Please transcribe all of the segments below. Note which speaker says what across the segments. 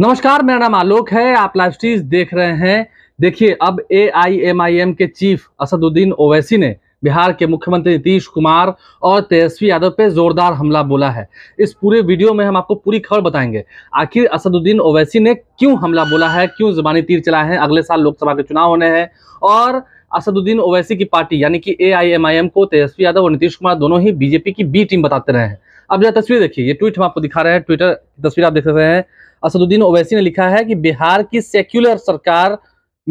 Speaker 1: नमस्कार मेरा नाम आलोक है आप लाइव स्टीज देख रहे हैं देखिए अब A I M I M के चीफ असदुद्दीन ओवैसी ने बिहार के मुख्यमंत्री नीतीश कुमार और तेजस्वी यादव पे जोरदार हमला बोला है इस पूरे वीडियो में हम आपको पूरी खबर बताएंगे आखिर असदुद्दीन ओवैसी ने क्यों हमला बोला है क्यों जबानी तीर चलाए हैं अगले साल लोकसभा के चुनाव होने हैं और असदुद्दीन ओवैसी की पार्टी यानी कि ए आई एम आई एम को तेजस्वी यादव और नीतीश कुमार दोनों ही बीजेपी की बी टीम बताते रहे हैं अब जरा तस्वीर देखिए ये ट्वीट हम आपको दिखा रहे हैं ट्विटर तस्वीर आप देख रहे हैं असदुद्दीन ओवैसी ने लिखा है कि बिहार की सेक्युलर सरकार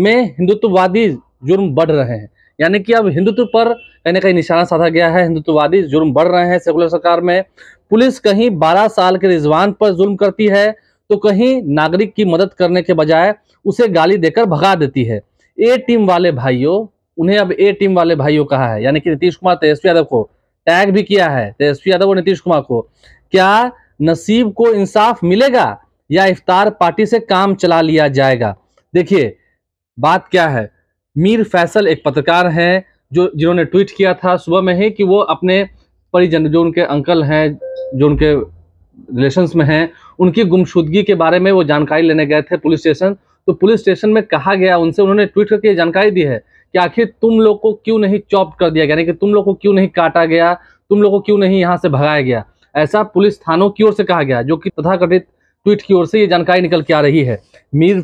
Speaker 1: में हिंदुत्ववादी जुर्म बढ़ रहे हैं यानी कि अब हिंदुत्व पर कहीं ना कहीं निशाना साधा गया है हिंदुत्ववादी जुर्म बढ़ रहे हैं सेकुलर सरकार में पुलिस कहीं 12 साल के रिजवान पर जुल्म करती है तो कहीं नागरिक की मदद करने के बजाय उसे गाली देकर भगा देती है ए टीम वाले भाइयों उन्हें अब ए टीम वाले भाइयों कहा है यानी कि नीतीश कुमार तेजस्वी यादव को टैग भी किया है तेजस्वी यादव और नीतीश कुमार को क्या नसीब को इंसाफ मिलेगा या इफ्तार पार्टी से काम चला लिया जाएगा देखिए बात क्या है मीर फैसल एक पत्रकार हैं जो जिन्होंने ट्वीट किया था सुबह में ही कि वो अपने परिजन जो उनके अंकल हैं जो उनके रिलेशन में हैं उनकी गुमशुदगी के बारे में वो जानकारी लेने गए थे पुलिस स्टेशन तो पुलिस स्टेशन में कहा गया उनसे उन्होंने ट्वीट करके जानकारी दी है कि आखिर तुम लोग को क्यों नहीं चॉप कर दिया गया यानी कि तुम लोग को क्यों नहीं काटा गया तुम लोग को क्यों नहीं यहाँ से भगाया गया ऐसा पुलिस थानों की ओर से कहा गया जो कि तथाकथित ट्वीट की ओर से ये जानकारी निकल के आ रही है मीर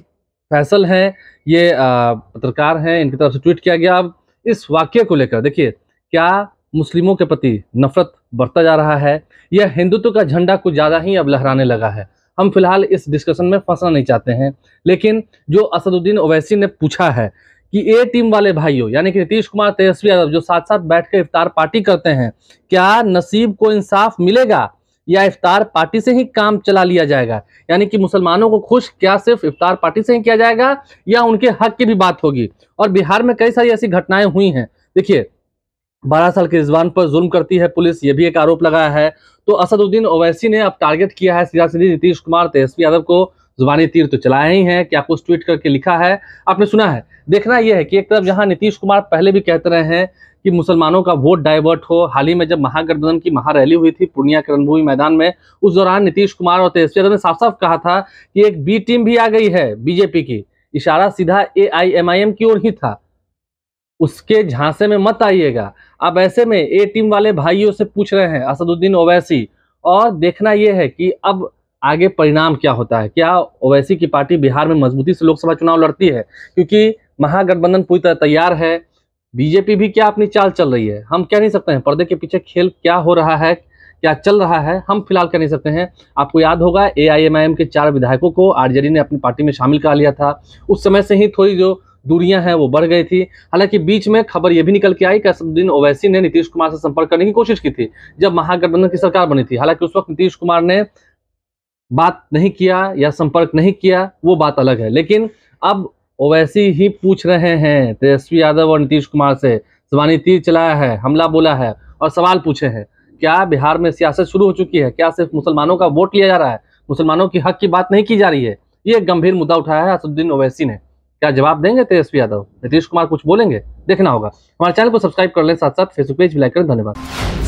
Speaker 1: फैसल हैं ये पत्रकार हैं इनकी तरफ से ट्वीट किया गया अब इस वाक्य को लेकर देखिए क्या मुस्लिमों के प्रति नफरत बढ़ता जा रहा है यह हिंदुत्व का झंडा कुछ ज़्यादा ही अब लहराने लगा है हम फिलहाल इस डिस्कशन में फंसना नहीं चाहते हैं लेकिन जो असदुद्दीन ओवैसी ने पूछा है कि ए टीम वाले भाइयों यानी कि नीतीश कुमार तेजस्वी यादव जो साथ साथ बैठ कर इफ्तार पार्टी करते हैं क्या नसीब को इंसाफ मिलेगा या इफ्तार पार्टी से ही काम चला लिया जाएगा यानी कि मुसलमानों को खुश क्या सिर्फ इफ्तार पार्टी से ही किया जाएगा या उनके हक की भी बात होगी और बिहार में कई सारी ऐसी घटनाएं हुई हैं देखिए बारह साल के रिजवान पर जुल्म करती है पुलिस ये भी एक आरोप लगाया है तो असदुद्दीन ओवैसी ने अब टारगेट किया है सीधा सीधी नीतीश कुमार तेजस्वी यादव को जुबानी तीर तो चलाए ही हैं कि आपको ट्वीट करके लिखा है आपने सुना है देखना यह है कि एक तरफ जहां नीतीश कुमार पहले भी कहते रहे हैं कि मुसलमानों का वोट डाइवर्ट हो हाल ही में जब महागठबंधन की महारैली हुई थी पूर्णिया के रणभूमि मैदान में उस दौरान नीतीश कुमार और तेजस्वी यादव ने साफ साफ कहा था कि एक बी टीम भी आ गई है बीजेपी की इशारा सीधा ए की ओर ही था उसके झांसे में मत आइएगा अब ऐसे में ए टीम वाले भाइयों से पूछ रहे हैं असदुद्दीन ओवैसी और देखना यह है कि अब आगे परिणाम क्या होता है क्या ओवैसी की पार्टी बिहार में मजबूती से लोकसभा चुनाव लड़ती है क्योंकि महागठबंधन पूरी तरह तैयार है बीजेपी भी क्या अपनी चाल चल रही है हम कह नहीं सकते हैं पर्दे के पीछे खेल क्या हो रहा है क्या चल रहा है हम फिलहाल कह नहीं सकते हैं आपको याद होगा एआईएमआईएम के चार विधायकों को आरजेडी ने अपनी पार्टी में शामिल कर लिया था उस समय से ही थोड़ी जो दूरियां हैं वो बढ़ गई थी हालांकि बीच में खबर ये भी निकल के आई कि असदुद्दीन ओवैसी ने नीतीश कुमार से संपर्क करने की कोशिश की थी जब महागठबंधन की सरकार बनी थी हालांकि उस वक्त नीतीश कुमार ने बात नहीं किया या संपर्क नहीं किया वो बात अलग है लेकिन अब ओवैसी ही पूछ रहे हैं तेजस्वी यादव और नीतीश कुमार से जबानी तीर चलाया है हमला बोला है और सवाल पूछे हैं क्या बिहार में सियासत शुरू हो चुकी है क्या सिर्फ मुसलमानों का वोट लिया जा रहा है मुसलमानों की हक की बात नहीं की जा रही है ये गंभीर मुद्दा उठाया है असुद्दीन ओवैसी ने क्या जवाब देंगे तेजस्वी यादव नीतीश कुमार कुछ बोलेंगे देखना होगा हमारे चैनल को सब्सक्राइब कर लें साथ साथ फेसबुक पेज भी लाइक करें धन्यवाद